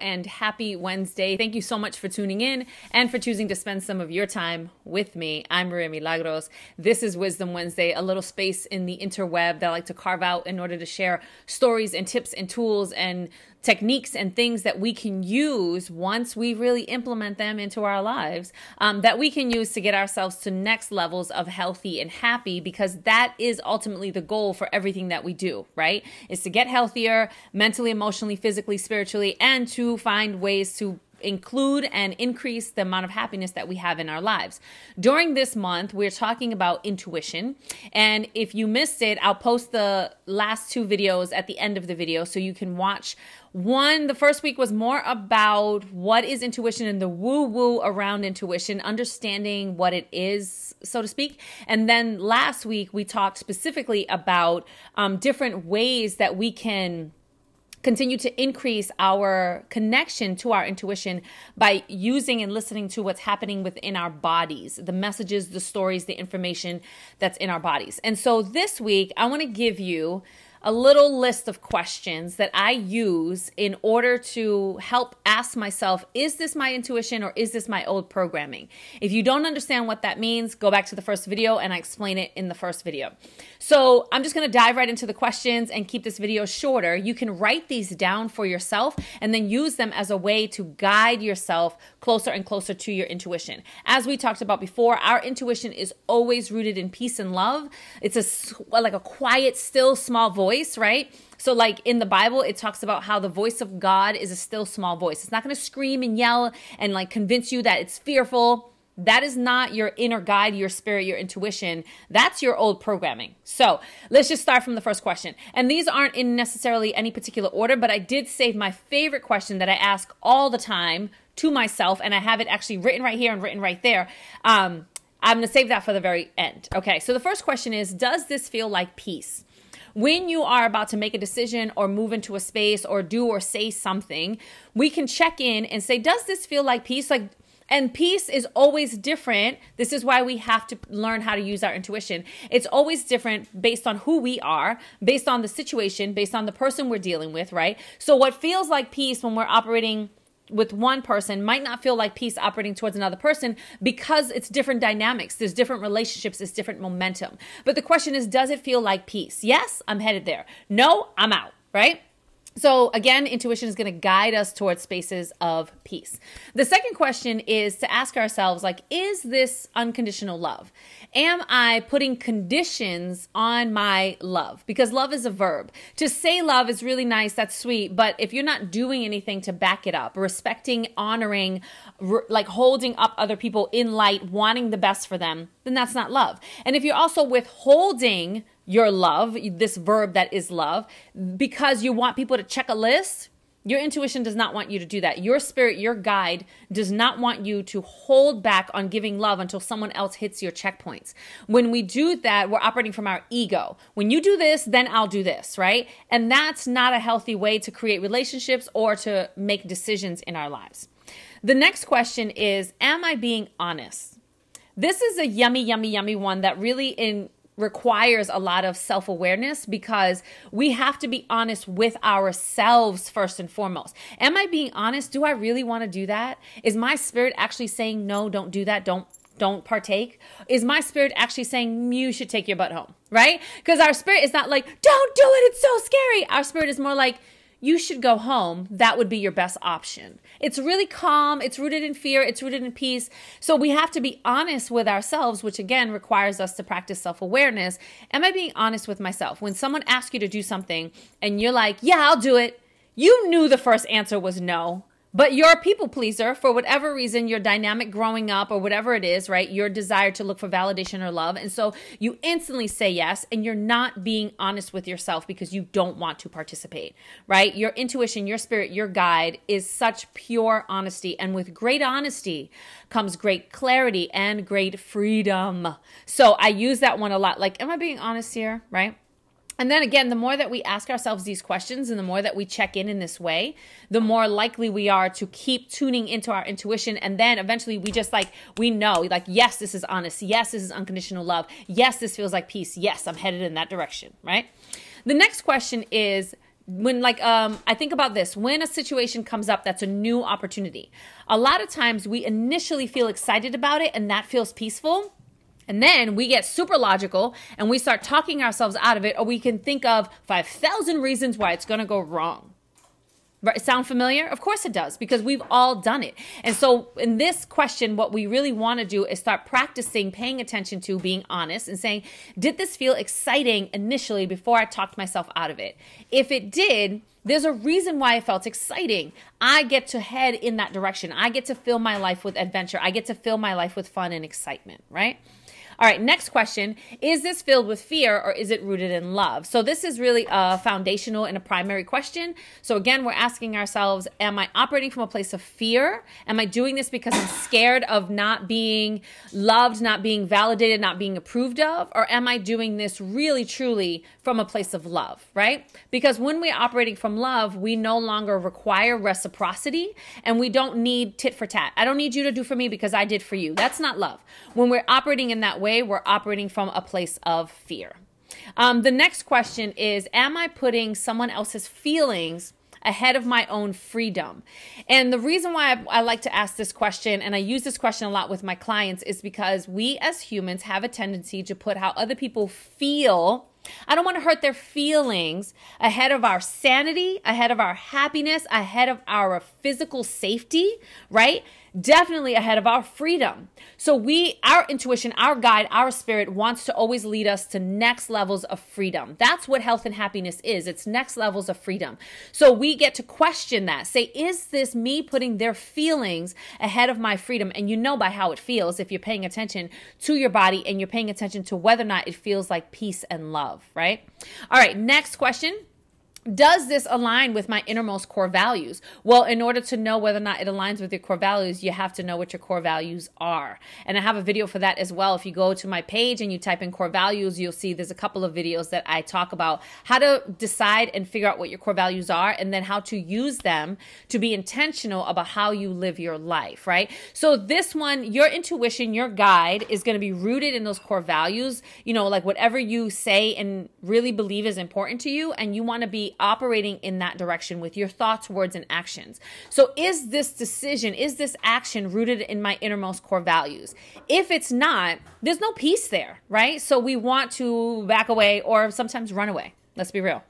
and happy Wednesday. Thank you so much for tuning in and for choosing to spend some of your time with me. I'm Maria Milagros. This is Wisdom Wednesday, a little space in the interweb that I like to carve out in order to share stories and tips and tools and techniques and things that we can use once we really implement them into our lives um, that we can use to get ourselves to next levels of healthy and happy because that is ultimately the goal for everything that we do, right? Is to get healthier mentally, emotionally, physically, spiritually, and to find ways to include and increase the amount of happiness that we have in our lives. During this month, we're talking about intuition. And if you missed it, I'll post the last two videos at the end of the video so you can watch one, the first week was more about what is intuition and the woo woo around intuition, understanding what it is, so to speak. And then last week, we talked specifically about um, different ways that we can continue to increase our connection to our intuition by using and listening to what's happening within our bodies the messages the stories the information that's in our bodies and so this week i want to give you a little list of questions that I use in order to help ask myself, is this my intuition or is this my old programming? If you don't understand what that means, go back to the first video and I explain it in the first video. So I'm just gonna dive right into the questions and keep this video shorter. You can write these down for yourself and then use them as a way to guide yourself closer and closer to your intuition. As we talked about before, our intuition is always rooted in peace and love. It's a like a quiet, still, small voice voice, right? So, like in the Bible, it talks about how the voice of God is a still small voice. It's not going to scream and yell and like convince you that it's fearful. That is not your inner guide, your spirit, your intuition. That's your old programming. So let's just start from the first question. And these aren't in necessarily any particular order, but I did save my favorite question that I ask all the time to myself, and I have it actually written right here and written right there. Um, I'm gonna save that for the very end. Okay, so the first question is Does this feel like peace? when you are about to make a decision or move into a space or do or say something, we can check in and say, does this feel like peace? Like, and peace is always different. This is why we have to learn how to use our intuition. It's always different based on who we are, based on the situation, based on the person we're dealing with, right? So, what feels like peace when we're operating with one person might not feel like peace operating towards another person because it's different dynamics. There's different relationships, it's different momentum. But the question is, does it feel like peace? Yes, I'm headed there. No, I'm out, right? So, again, intuition is going to guide us towards spaces of peace. The second question is to ask ourselves like is this unconditional love? Am I putting conditions on my love? Because love is a verb. To say love is really nice, that's sweet, but if you're not doing anything to back it up, respecting, honoring, like holding up other people in light, wanting the best for them, then that's not love. And if you're also withholding your love, this verb that is love, because you want people to check a list. Your intuition does not want you to do that. Your spirit, your guide, does not want you to hold back on giving love until someone else hits your checkpoints. When we do that, we're operating from our ego. When you do this, then I'll do this, right? And that's not a healthy way to create relationships or to make decisions in our lives. The next question is Am I being honest? This is a yummy, yummy, yummy one that really in requires a lot of self awareness because we have to be honest with ourselves first and foremost. Am I being honest? Do I really want to do that? Is my spirit actually saying, no, don't do that? Don't don't partake is my spirit actually saying you should take your butt home right because our spirit is not like don't do it it's so scary our spirit is more like you should go home. That would be your best option. It's really calm, it's rooted in fear, it's rooted in peace. So we have to be honest with ourselves, which again requires us to practice self awareness. Am I being honest with myself? When someone asks you to do something and you're like, yeah, I'll do it, you knew the first answer was no. But you're a people pleaser for whatever reason, your dynamic growing up or whatever it is, right? Your desire to look for validation or love. And so you instantly say yes, and you're not being honest with yourself because you don't want to participate, right? Your intuition, your spirit, your guide is such pure honesty. And with great honesty comes great clarity and great freedom. So I use that one a lot. Like, am I being honest here, right? And then again, the more that we ask ourselves these questions and the more that we check in in this way, the more likely we are to keep tuning into our intuition. And then eventually we just like, we know, like, yes, this is honest. Yes, this is unconditional love. Yes, this feels like peace. Yes, I'm headed in that direction, right? The next question is, when like um i think about this when a situation comes up that's a new opportunity a lot of times we initially feel excited about it and that feels peaceful and then we get super logical and we start talking ourselves out of it, or we can think of 5,000 reasons why it's going to go wrong. Right, sound familiar? Of course it does, because we've all done it. And so, in this question, what we really want to do is start practicing paying attention to being honest and saying, Did this feel exciting initially before I talked myself out of it? If it did, there's a reason why it felt exciting. I get to head in that direction. I get to fill my life with adventure. I get to fill my life with fun and excitement, right? All right, next question. Is this filled with fear or is it rooted in love? So, this is really a foundational and a primary question. So, again, we're asking ourselves Am I operating from a place of fear? Am I doing this because I'm scared of not being loved, not being validated, not being approved of? Or am I doing this really, truly from a place of love, right? Because when we're operating from love, we no longer require reciprocity and we don't need tit for tat. I don't need you to do for me because I did for you. That's not love. When we're operating in that way, way, we're operating from a place of fear. Um, the next question is Am I putting someone else's feelings ahead of my own freedom? And the reason why I, I, like to ask this question, and I use this question a lot with my clients, is because we as humans have a tendency to put how other people feel. I don't want to hurt their feelings ahead of our sanity, ahead of our happiness, ahead of our physical safety, right? definitely ahead of our freedom. So we our intuition, our guide, our spirit wants to always lead us to next levels of freedom. That's what health and happiness is. It's next levels of freedom. So we get to question that. Say, is this me putting their feelings ahead of my freedom? And you know by how it feels if you're paying attention to your body and you're paying attention to whether or not it feels like peace and love, right? All right, next question does this align with my innermost core values? Well, in order to know whether or not it aligns with your core values, you have to know what your core values are. And I have a video for that as well. If you go to my page and you type in core values, you'll see there's a couple of videos that I talk about how to decide and figure out what your core values are and then how to use them to be intentional about how you live your life, right? So, this one, your intuition, your guide is going to be rooted in those core values, you know, like whatever you say and really believe is important to you, and you want to be operating in that direction with your thoughts, words, and actions. So, is this decision, is this action rooted in my innermost core values? If it's not, there's no peace there, right? So, we want to back away or sometimes run away. Let's be real.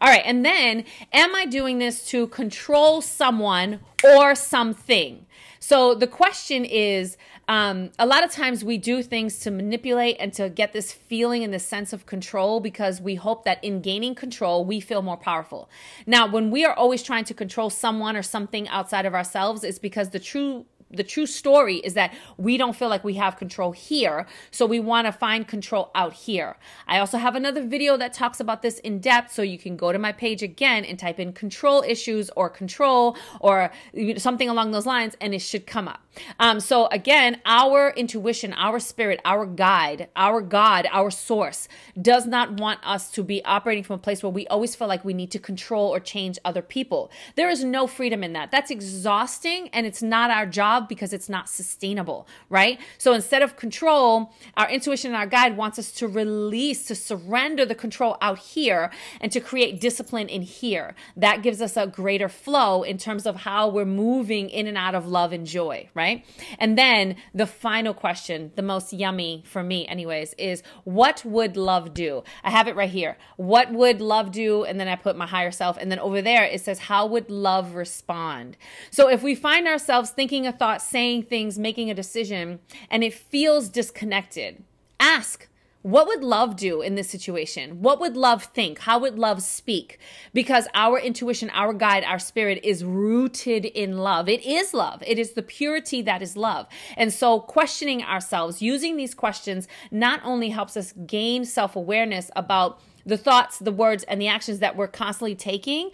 All right. And then, am I doing this to control someone or something? So the question is um, a lot of times we do things to manipulate and to get this feeling and this sense of control because we hope that in gaining control, we feel more powerful. Now, when we are always trying to control someone or something outside of ourselves, it's because the true the true story is that we don't feel like we have control here, so we want to find control out here. I also have another video that talks about this in depth, so you can go to my page again and type in control issues or control or something along those lines, and it should come up. Um, so again, our intuition, our spirit, our guide, our God, our source does not want us to be operating from a place where we always feel like we need to control or change other people. There is no freedom in that. That's exhausting, and it's not our job because it's not sustainable, right? So instead of control, our intuition and our guide wants us to release, to surrender the control out here and to create discipline in here. That gives us a greater flow in terms of how we're moving in and out of love and joy, right? And then the final question, the most yummy for me, anyways, is what would love do? I have it right here. What would love do? And then I put my higher self. And then over there, it says, how would love respond? So if we find ourselves thinking a thought, saying things, making a decision, and it feels disconnected, ask what would love do in this situation? What would love think? How would love speak? Because our intuition, our guide, our spirit is rooted in love. It is love. It is the purity that is love. And so, questioning ourselves, using these questions, not only helps us gain self awareness about the thoughts, the words, and the actions that we're constantly taking,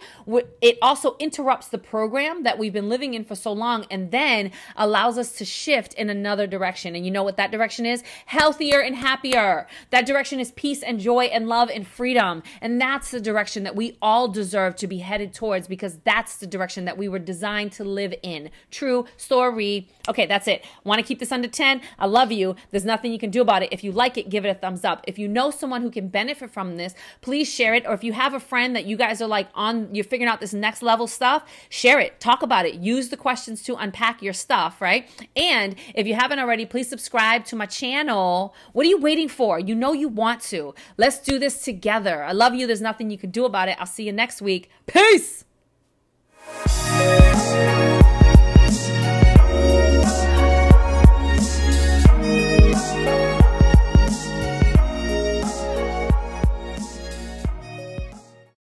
it also interrupts the program that we've been living in for so long and then allows us to shift in another direction. And you know what that direction is? Healthier and happier. That direction is peace and joy and love and freedom. And that's the direction that we all deserve to be headed towards because that's the direction that we were designed to live in. True story. Okay, that's it. Want to keep this under 10? I love you. There's nothing you can do about it. If you like it, give it a thumbs up. If you know someone who can benefit from this, Please share it. Or if you have a friend that you guys are like on, you're figuring out this next level stuff, share it. Talk about it. Use the questions to unpack your stuff, right? And if you haven't already, please subscribe to my channel. What are you waiting for? You know you want to. Let's do this together. I love you. There's nothing you can do about it. I'll see you next week. Peace.